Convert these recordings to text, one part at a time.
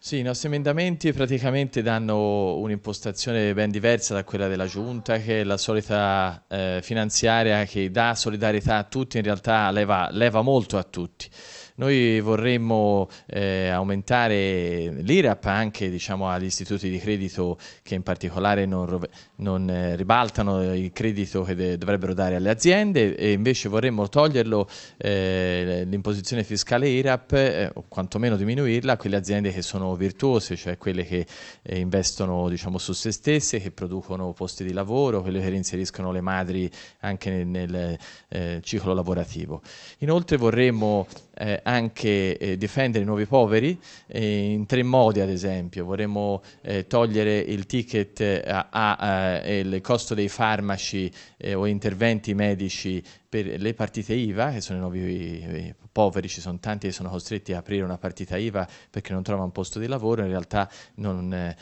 Sì, i nostri emendamenti praticamente danno un'impostazione ben diversa da quella della Giunta, che è la solita eh, finanziaria che dà solidarietà a tutti, in realtà leva, leva molto a tutti. Noi vorremmo eh, aumentare l'IRAP anche diciamo, agli istituti di credito che in particolare non, non eh, ribaltano il credito che dovrebbero dare alle aziende e invece vorremmo toglierlo eh, l'imposizione fiscale IRAP eh, o quantomeno diminuirla a quelle aziende che sono virtuose, cioè quelle che eh, investono diciamo, su se stesse, che producono posti di lavoro, quelle che reinseriscono le madri anche nel, nel eh, ciclo lavorativo. Inoltre vorremmo eh, anche eh, difendere i nuovi poveri eh, in tre modi ad esempio, vorremmo eh, togliere il ticket eh, al eh, costo dei farmaci o interventi medici per le partite IVA, che sono i nuovi poveri, ci sono tanti che sono costretti a aprire una partita IVA perché non trovano un posto di lavoro, in realtà non, eh,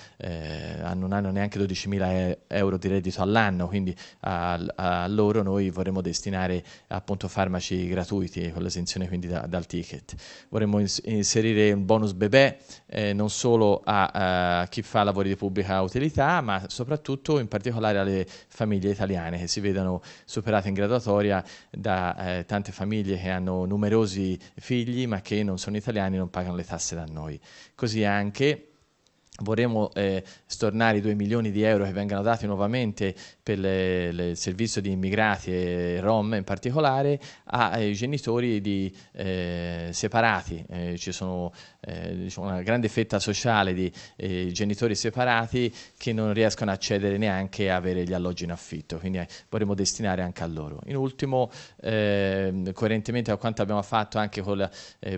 non hanno neanche 12.000 euro di reddito all'anno, quindi a, a, loro noi vorremmo destinare appunto farmaci gratuiti con l'esenzione quindi da, dal Ticket. Vorremmo ins inserire un bonus bebè eh, non solo a, a chi fa lavori di pubblica utilità, ma soprattutto in particolare alle famiglie italiane che si vedono superate in graduatoria da eh, tante famiglie che hanno numerosi figli ma che non sono italiani e non pagano le tasse da noi. Così anche Vorremmo eh, stornare i 2 milioni di euro che vengano dati nuovamente per le, le, il servizio di immigrati e Rom in particolare ai genitori di, eh, separati. Eh, ci sono eh, diciamo una grande fetta sociale di eh, genitori separati che non riescono a accedere neanche a avere gli alloggi in affitto, quindi eh, vorremmo destinare anche a loro. In ultimo, ehm, coerentemente a quanto abbiamo fatto anche la,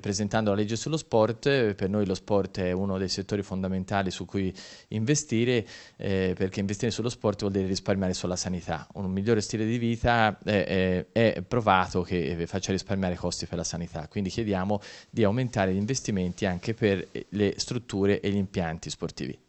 presentando la legge sullo sport, per noi lo sport è uno dei settori fondamentali fondamentali su cui investire, eh, perché investire sullo sport vuol dire risparmiare sulla sanità. Un migliore stile di vita è, è provato che faccia risparmiare costi per la sanità, quindi chiediamo di aumentare gli investimenti anche per le strutture e gli impianti sportivi.